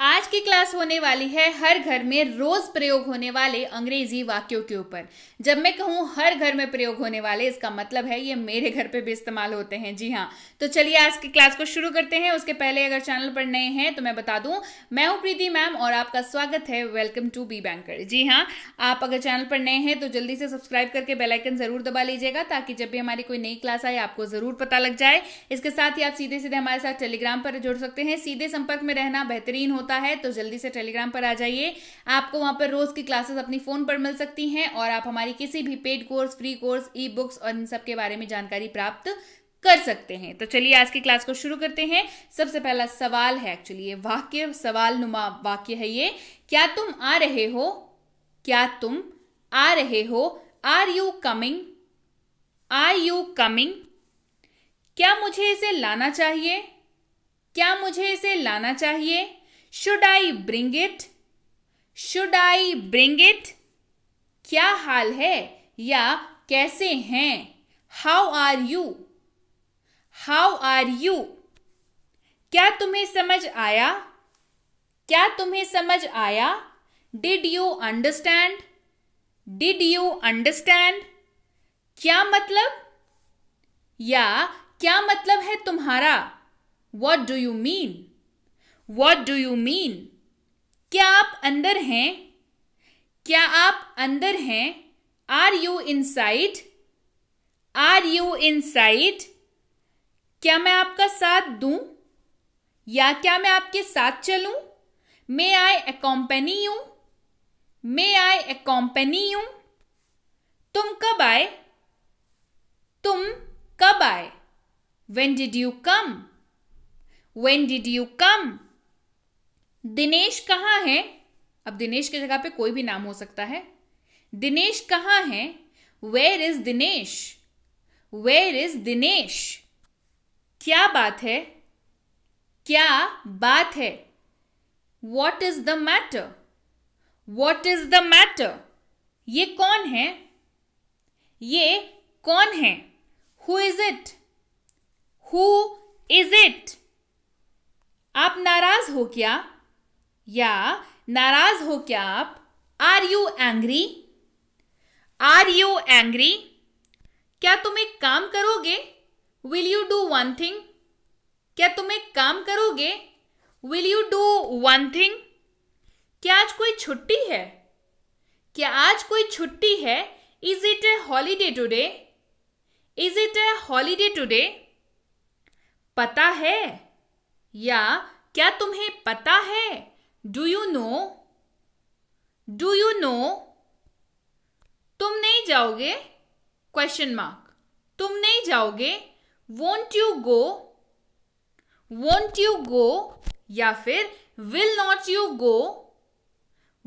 आज की क्लास होने वाली है हर घर में रोज प्रयोग होने वाले अंग्रेजी वाक्यों के ऊपर जब मैं कहूँ हर घर में प्रयोग होने वाले इसका मतलब है ये मेरे घर पे भी इस्तेमाल होते हैं जी हाँ तो चलिए आज की क्लास को शुरू करते हैं उसके पहले अगर चैनल पर नए हैं तो मैं बता दूं मैं हूँ प्रीति मैम और आपका स्वागत है वेलकम टू बी बैंकर जी हाँ आप अगर चैनल पर नए हैं तो जल्दी से सब्सक्राइब करके बेलाइकन जरूर दबा लीजिएगा ताकि जब भी हमारी कोई नई क्लास आए आपको जरूर पता लग जाए इसके साथ ही आप सीधे सीधे हमारे साथ टेलीग्राम पर जुड़ सकते हैं सीधे संपर्क में रहना बेहतरीन होता होता है तो जल्दी से टेलीग्राम पर आ जाइए आपको वहां पर रोज की क्लासेस अपनी फोन पर मिल सकती हैं और आप हमारी किसी भी paid course free course e books और इन सब के बारे में जानकारी प्राप्त कर सकते हैं तो चलिए आज की क्लास को शुरू करते हैं सबसे पहला सवाल है एक्चुअली ये वाक्य सवाल नुमा वाक्य है ये क्या तुम आ रहे हो क्या तुम आ रहे हो are you coming are you coming क्या मुझे इसे लाना चाहिए क्या मुझे इसे लाना चाहिए should I bring it should I bring it क्या हाल है या कैसे हैं how are you how are you क्या तुम्हें समझ आया क्या तुम्हें समझ आया did you understand did you understand क्या मतलब या क्या मतलब है तुम्हारा what do you mean what do you mean क्या आप अंदर हैं क्या आप अंदर हैं are you inside are you inside क्या मैं आपका साथ दूं या क्या मैं आपके साथ चलूं मे आई अकॉम्पनी यू मे आई अकॉम्पनी यू तुम कब आए तुम कब आए when did you come when did you come Dinesh कहाँ है अब दिनेश की जगह पे कोई भी नाम हो सकता है दिनेश कहाँ है where is Dinesh where is Dinesh क्या बात है क्या बात है what is the matter what is the matter ये कौन है ये कौन है who is it who is it आप नाराज हो क्या या नाराज हो क्या आप are you angry are you angry क्या तुम एक काम करोगे will you do one thing क्या तुम एक काम करोगे will you do one thing क्या आज कोई छुट्टी है क्या आज कोई छुट्टी है is it a holiday today is it a holiday today पता है या क्या तुम्हें पता है do you know do you know तुम नहीं जाओगे क्वेश्चन मार्क तुम नहीं जाओगे won't you go won't you go या फिर will not you go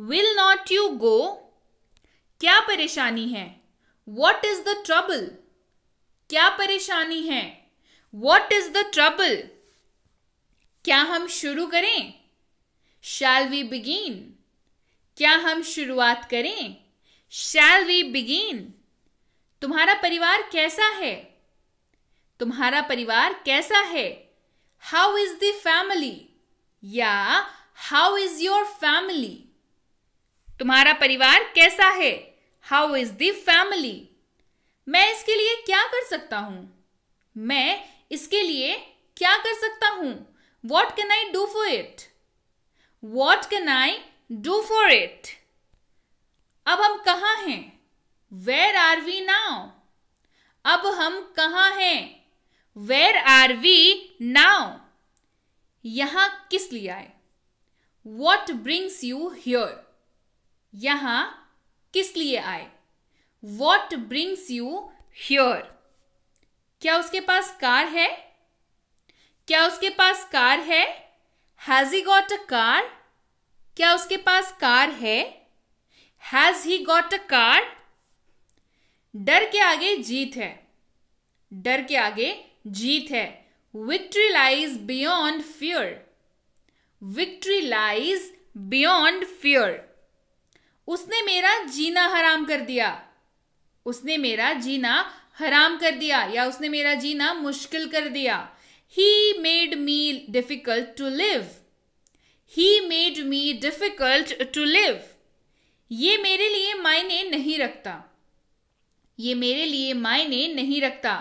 will not you go क्या परेशानी है वॉट इज द ट्रबल क्या परेशानी है वॉट इज द ट्रबल क्या हम शुरू करें शैल वी बिगीन क्या हम शुरुआत करें शैल वी बिगीन तुम्हारा परिवार कैसा है तुम्हारा परिवार कैसा है हाउ इज द फैमिली या हाउ इज योर फैमिली तुम्हारा परिवार कैसा है हाउ इज द फैमिली मैं इसके लिए क्या कर सकता हूं मैं इसके लिए क्या कर सकता हूँ what can I do for it what can I do for it अब हम कहा हैं वेर आर वी नाउ अब हम कहा हैं वेर आर वी नाउ यहां किस लिए आए वॉट ब्रिंग्स यू हियर यहां किस लिए आए वॉट ब्रिंग्स यू हियर क्या उसके पास कार है क्या उसके पास कार है has he got a car क्या उसके पास कार है has he got a car डर के आगे जीत है डर के आगे जीत है victory lies beyond fear victory lies beyond fear उसने मेरा जीना हराम कर दिया उसने मेरा जीना हराम कर दिया या उसने मेरा जीना मुश्किल कर दिया He made me difficult to live. He made me difficult to live. ये मेरे लिए मायने नहीं रखता ये मेरे लिए मायने नहीं रखता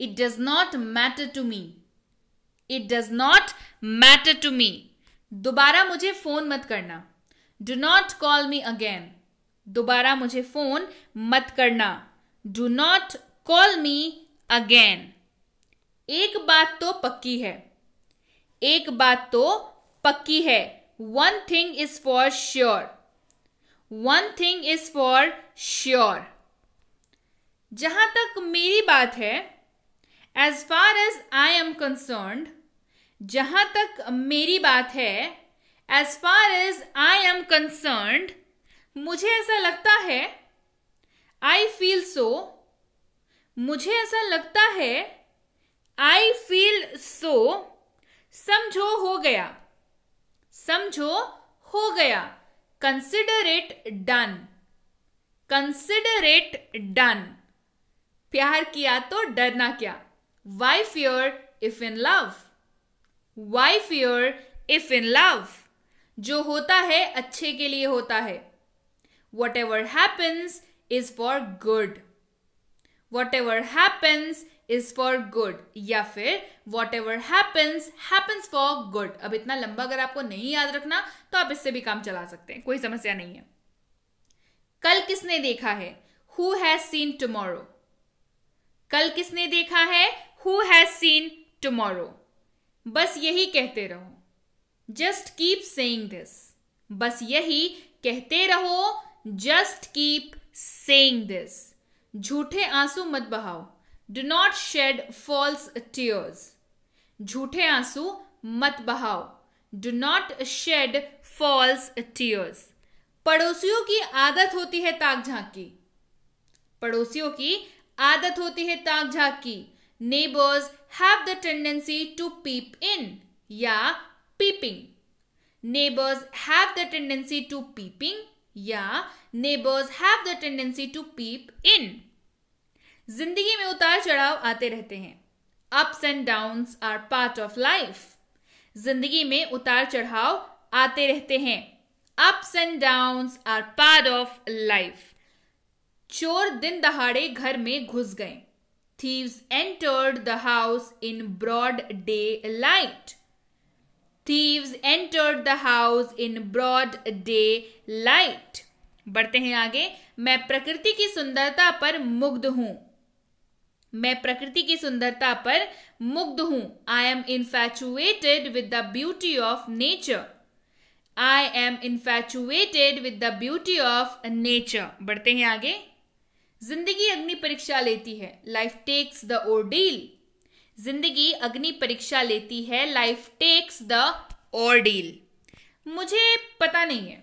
it does not matter to me it does not matter to me दोबारा मुझे फोन मत करना do not call me again दोबारा मुझे फोन मत करना do not call me again एक बात तो पक्की है एक बात तो पक्की है one thing is for sure one thing is for sure जहां तक मेरी बात है as far as I am concern जहां तक मेरी बात है as far as I am concern मुझे ऐसा लगता है आई फील सो मुझे ऐसा लगता है आई फील सो समझो हो गया समझो हो गया consider it done consider it done प्यार किया तो डरना क्या why fear if in love why fear if in love जो होता है अच्छे के लिए होता है whatever happens is for good whatever happens is for good या फिर whatever happens happens for good अब इतना लंबा अगर आपको नहीं याद रखना तो आप इससे भी काम चला सकते हैं कोई समस्या नहीं है कल किसने देखा है हु हैज सीन टुमारो कल किसने देखा है हु हैज सीन टुमारो बस यही कहते रहो जस्ट कीप सेइंग दिस बस यही कहते रहो जस्ट कीप सेइंग दिस झूठे आंसू मत बहाओ do not shed false tears झूठे आंसू मत बहाओ do not shed false tears पड़ोसियों की आदत होती है ताक झांकी पड़ोसियों की आदत होती है ताक झांकी neighbours have the tendency to peep in या peeping neighbours have the tendency to peeping या neighbours have the tendency to peep in जिंदगी में उतार चढ़ाव आते रहते हैं ups and downs are part of life जिंदगी में उतार चढ़ाव आते रहते हैं ups and downs are part of life चोर दिन दहाड़े घर में घुस गए thieves entered the house in broad day light thieves entered the house in broad daylight बढ़ते हैं आगे मैं प्रकृति की सुंदरता पर मुग्ध हूं मैं प्रकृति की सुंदरता पर मुग्ध हूं I am infatuated with the beauty of nature I am infatuated with the beauty of nature बढ़ते हैं आगे जिंदगी अग्नि परीक्षा लेती है लाइफ टेक्स द ओरडील जिंदगी अग्नि परीक्षा लेती है लाइफ टेक्स द डील मुझे पता नहीं है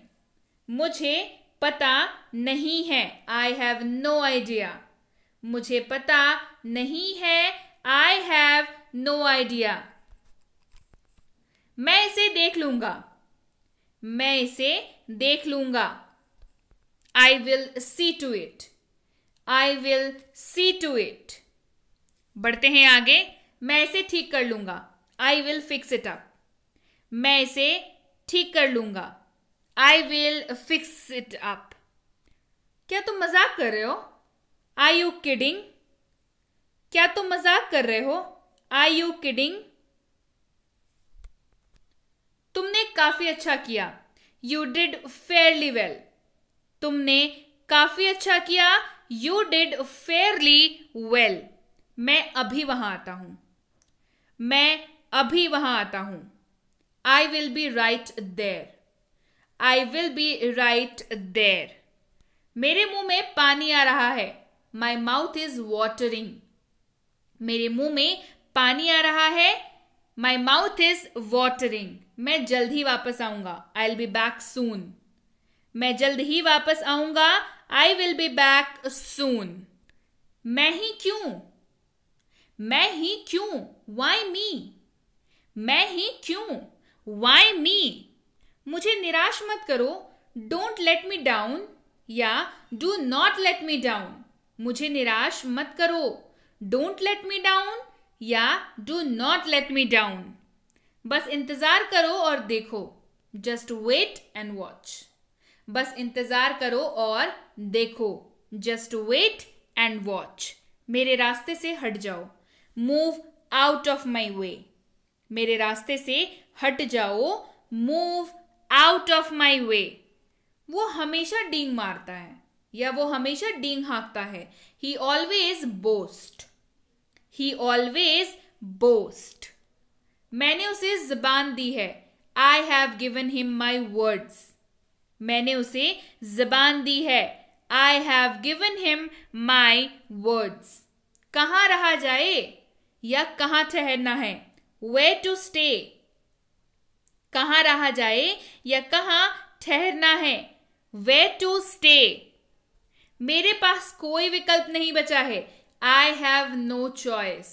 मुझे पता नहीं है आई हैव नो आइडिया मुझे पता नहीं है आई हैव नो आइडिया मैं इसे देख लूंगा मैं इसे देख लूंगा I will see to it I will see to it बढ़ते हैं आगे मैं इसे ठीक कर लूंगा I will fix it up मैं इसे ठीक कर लूंगा I will fix it up क्या तुम मजाक कर रहे हो आई यू किडिंग क्या तुम मजाक कर रहे हो आई यू किडिंग तुमने काफी अच्छा किया यू डिड फेयरली वेल तुमने काफी अच्छा किया यू डिड फेयरली वेल मैं अभी वहां आता हूं मैं अभी वहां आता हूं I will be right there I will be right there मेरे मुंह में पानी आ रहा है माई माउथ इज वॉटरिंग मेरे मुंह में पानी आ रहा है माई माउथ इज वॉटरिंग मैं जल्द ही वापस आऊंगा I will be back soon मैं जल्द ही वापस आऊंगा I will be back soon मैं ही क्यों मैं ही क्यों वाई मी मैं ही क्यों वाई मी मुझे निराश मत करो डोंट लेट मी डाउन या do not let me down मुझे निराश मत करो डोंट लेट मी डाउन या do not let me down बस इंतज़ार करो और देखो जस्ट वेट एंड वॉच बस इंतज़ार करो और देखो जस्ट वेट एंड वॉच मेरे रास्ते से हट जाओ move out of my way मेरे रास्ते से हट जाओ move out of my way वो हमेशा डींग मारता है या वो हमेशा डींग हाँकता है he always boast he always boast मैंने उसे जबान दी है I have given him my words मैंने उसे जबान दी है I have given him my words कहाँ रहा जाए या कहाँ ठहरना है वे टू स्टे कहाँ रहा जाए या कहाँ ठहरना है वे टू स्टे मेरे पास कोई विकल्प नहीं बचा है आई हैव नो चॉइस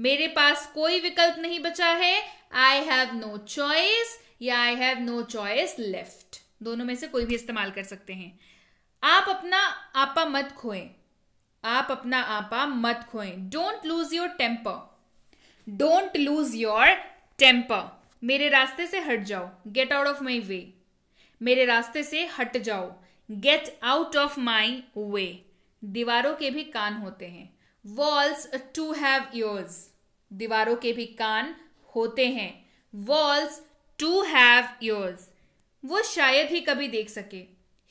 मेरे पास कोई विकल्प नहीं बचा है आई हैव नो चॉइस या I have no choice left दोनों में से कोई भी इस्तेमाल कर सकते हैं आप अपना आपा मत खोएं आप अपना आपा मत खोएं don't lose your temper don't lose your temper मेरे रास्ते से हट जाओ get out of my way मेरे रास्ते से हट जाओ get out of my way दीवारों के भी कान होते हैं वॉल्स टू हैव ईयर्स दीवारों के भी कान होते हैं वॉल्स टू हैव ईयर्स वो शायद ही कभी देख सके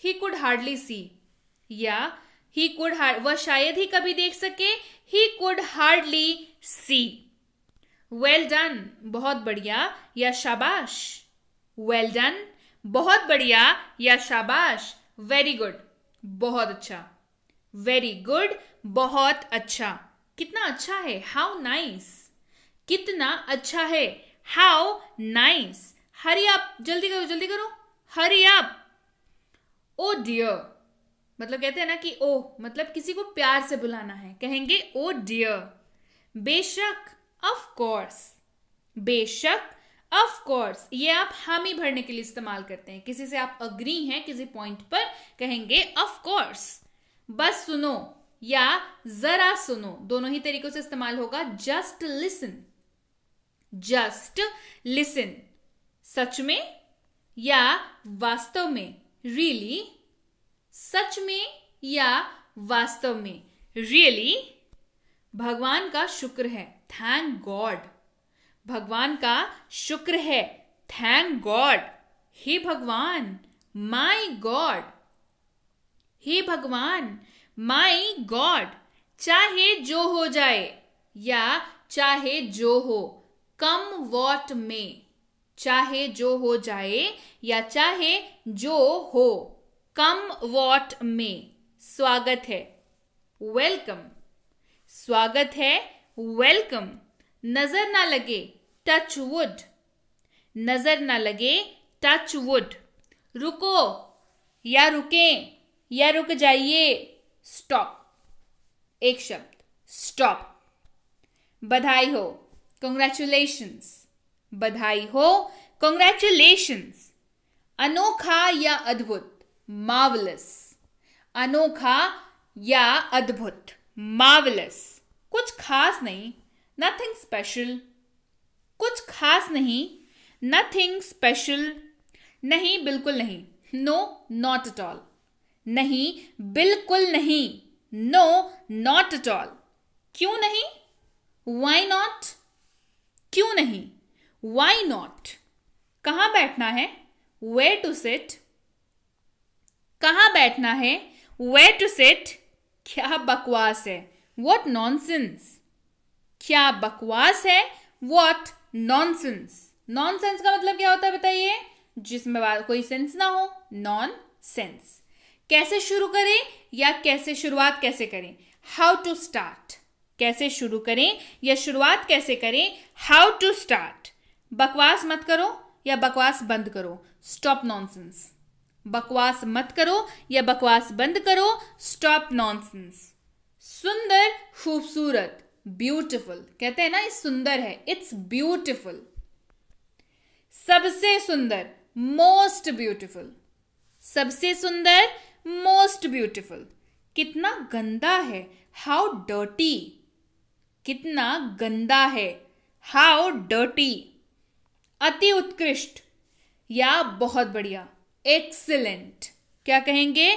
ही कुड हार्डली सी या ही कुड वह शायद ही कभी देख सके he could hardly see well done बहुत बढ़िया या शाबाश वेल डन बहुत बढ़िया या शाबाश वेरी गुड बहुत अच्छा वेरी गुड बहुत अच्छा कितना अच्छा है हाउ नाइस nice. कितना अच्छा है हाउ नाइस हरी आप जल्दी करो जल्दी करो हरी आप ओ डियर मतलब कहते हैं ना कि ओ oh, मतलब किसी को प्यार से बुलाना है कहेंगे ओ oh डियर बेशक ऑफ कोर्स बेशक ऑफ कोर्स ये आप हामी भरने के लिए इस्तेमाल करते हैं किसी से आप अग्री हैं किसी पॉइंट पर कहेंगे ऑफ कोर्स बस सुनो या जरा सुनो दोनों ही तरीकों से इस्तेमाल होगा जस्ट लिसन जस्ट लिसन सच में या वास्तव में रियली really, सच में या वास्तव में रियली really, भगवान का शुक्र है थैंक गॉड भगवान का शुक्र है थैंक गॉड हे भगवान माई गॉड हे भगवान माई गॉड चाहे जो हो जाए या चाहे जो हो कम वॉट में चाहे जो हो जाए या चाहे जो हो कम वॉट में स्वागत है वेलकम स्वागत है वेलकम नजर ना लगे टच वुड नजर ना लगे टच वुड रुको या रुकें या रुक जाइए स्टॉप एक शब्द स्टॉप बधाई हो कॉन्ग्रेचुलेशंस बधाई हो कॉन्ग्रेचुलेशंस अनोखा या अद्भुत मावलस अनोखा या अद्भुत मावलस कुछ खास नहीं नथिंग स्पेशल कुछ खास नहीं नथिंग स्पेशल नहीं बिल्कुल नहीं नो नॉट एट ऑल नहीं बिल्कुल नहीं नो नॉट एट ऑल क्यों नहीं वाई नॉट क्यों नहीं वाई नॉट कहां बैठना है वे टू सिट कहां बैठना है वे टू सिट क्या बकवास है वॉट नॉन क्या बकवास है वॉट नॉन नॉनसेंस का मतलब क्या होता है बताइए जिसमें कोई सेंस ना हो नॉन सेंस कैसे शुरू करें या कैसे शुरुआत कैसे करें हाउ टू स्टार्ट कैसे शुरू करें या शुरुआत कैसे करें हाउ टू स्टार्ट बकवास मत करो या बकवास बंद करो स्टॉप नॉनसेंस बकवास मत करो या बकवास बंद करो स्टॉप नॉनसेंस सुंदर खूबसूरत ब्यूटिफुल कहते हैं ना ये सुंदर है इट्स ब्यूटिफुल सबसे सुंदर मोस्ट ब्यूटिफुल सबसे सुंदर मोस्ट ब्यूटिफुल कितना गंदा है हाउ डर्टी कितना गंदा है हाउ डर्टी अति उत्कृष्ट या बहुत बढ़िया एक्सेलेंट क्या कहेंगे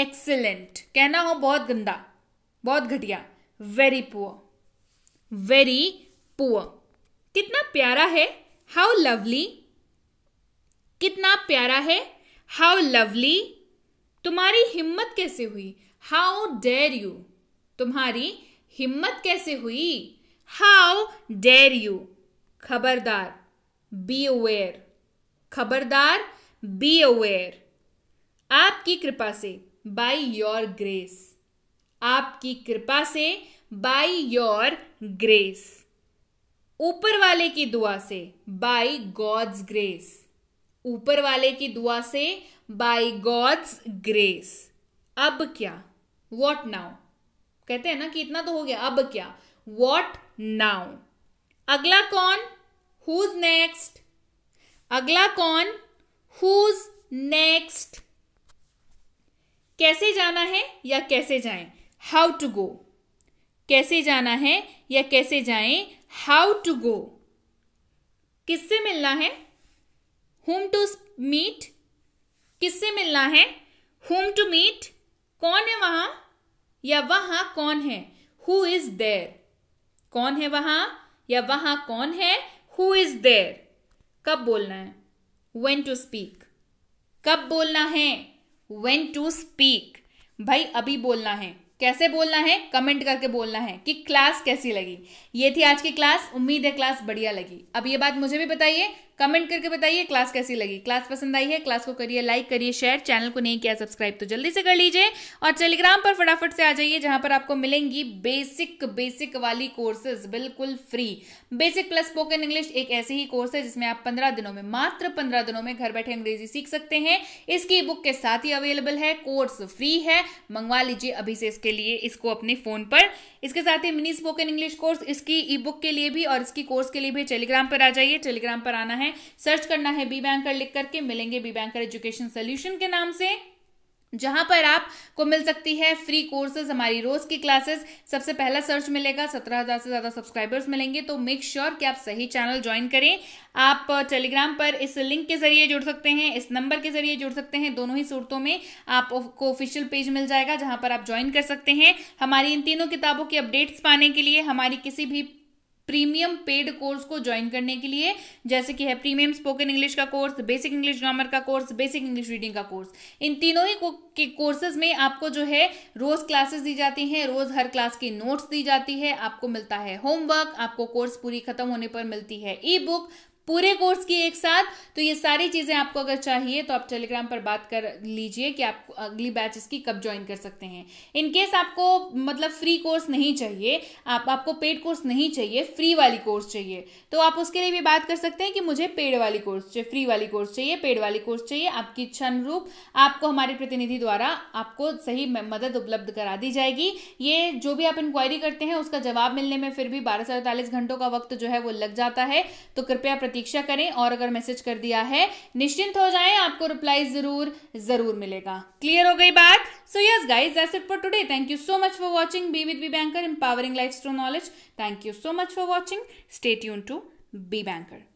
एक्सेलेंट कहना हो बहुत गंदा बहुत घटिया वेरी पुअर वेरी पुअर कितना प्यारा है हाउ लवली कितना प्यारा है हाउ लवली तुम्हारी हिम्मत कैसे हुई हाउ डेर यू तुम्हारी हिम्मत कैसे हुई हाउ डेर यू खबरदार बी अवेयर खबरदार बी अवेयर आपकी कृपा से बाई योर ग्रेस आपकी कृपा से बाई योर ग्रेस ऊपर वाले की दुआ से बाई गॉड्स ग्रेस ऊपर वाले की दुआ से बाई गॉड्स ग्रेस अब क्या वॉट नाउ कहते हैं ना कि इतना तो हो गया अब क्या वॉट नाउ अगला कौन हुज नेक्स्ट अगला कौन हुज नेक्स्ट कैसे जाना है या कैसे जाएं हाउ टू गो कैसे जाना है या कैसे जाएं हाउ टू गो किससे मिलना है हुम टू मीट किससे मिलना है हुम टू मीट कौन है वहां या वहां कौन है हु इज देर कौन है वहां या वहां कौन है हु इज देर कब बोलना है वेन टू स्पीक कब बोलना है वेन टू स्पीक भाई अभी बोलना है कैसे बोलना है कमेंट करके बोलना है कि क्लास कैसी लगी ये थी आज की क्लास उम्मीद है क्लास बढ़िया लगी अब ये बात मुझे भी बताइए कमेंट करके बताइए क्लास कैसी लगी क्लास पसंद आई है क्लास को करिए लाइक करिए शेयर चैनल को नहीं किया सब्सक्राइब तो जल्दी से कर लीजिए और टेलीग्राम पर फटाफट से आ जाइए जहां पर आपको मिलेंगी बेसिक बेसिक वाली कोर्सेज बिल्कुल free basic plus spoken English एक ऐसी ही कोर्स है जिसमें आप पंद्रह दिनों में मात्र पंद्रह दिनों में घर बैठे अंग्रेजी सीख सकते हैं इसकी बुक के साथ ही अवेलेबल है कोर्स फ्री है मंगवा लीजिए अभी से इसके लिए इसको अपने फोन पर इसके साथ ही मिनी स्पोकन इंग्लिश कोर्स इसकी ई बुक के लिए भी और इसकी कोर्स के लिए भी टेलीग्राम पर आ जाइए टेलीग्राम पर आना है है सर्च करना है बी बैंकर लिख करके मिलेंगे बी बैंकर एजुकेशन सोल्यूशन के नाम से जहां पर आपको मिल सकती है फ्री कोर्सेज हमारी रोज की क्लासेस सबसे पहला सर्च मिलेगा सत्रह हजार से ज्यादा सब्सक्राइबर्स मिलेंगे तो मेक श्योर sure कि आप सही चैनल ज्वाइन करें आप टेलीग्राम uh, पर इस लिंक के जरिए जुड़ सकते हैं इस नंबर के जरिए जुड़ सकते हैं दोनों ही सूरतों में आपको ऑफिशियल पेज मिल जाएगा जहां पर आप ज्वाइन कर सकते हैं हमारी इन तीनों किताबों की अपडेट्स पाने के लिए हमारी किसी भी प्रीमियम पेड कोर्स को ज्वाइन करने के लिए जैसे कि है प्रीमियम स्पोकन इंग्लिश का कोर्स बेसिक इंग्लिश ग्रामर का कोर्स बेसिक इंग्लिश रीडिंग का कोर्स इन तीनों ही को, के कोर्सेज में आपको जो है रोज क्लासेस दी जाती हैं रोज हर क्लास की नोट्स दी जाती है आपको मिलता है होमवर्क आपको कोर्स पूरी खत्म होने पर मिलती है ई बुक पूरे कोर्स की एक साथ तो ये सारी चीज़ें आपको अगर चाहिए तो आप टेलीग्राम पर बात कर लीजिए कि आप अगली बैच इसकी कब ज्वाइन कर सकते हैं इन केस आपको मतलब फ्री कोर्स नहीं चाहिए आप आपको पेड कोर्स नहीं चाहिए फ्री वाली कोर्स चाहिए तो आप उसके लिए भी बात कर सकते हैं कि मुझे पेड वाली कोर्स चाहिए फ्री वाली कोर्स चाहिए पेड वाली कोर्स चाहिए आपकी इच्छा अनुरूप आपको हमारे प्रतिनिधि द्वारा आपको सही मदद उपलब्ध करा दी जाएगी ये जो भी आप इंक्वायरी करते हैं उसका जवाब मिलने में फिर भी बारह से अड़तालीस घंटों का वक्त जो है वो लग जाता है तो कृपया प्रतीक्षा करें और अगर मैसेज कर दिया है निश्चिंत हो जाएं आपको रिप्लाई जरूर जरूर मिलेगा क्लियर हो गई बात so yes guys that's it for today thank you so much for watching be with B banker empowering life knowledge thank you so much for watching stay यून टू बी बैंकर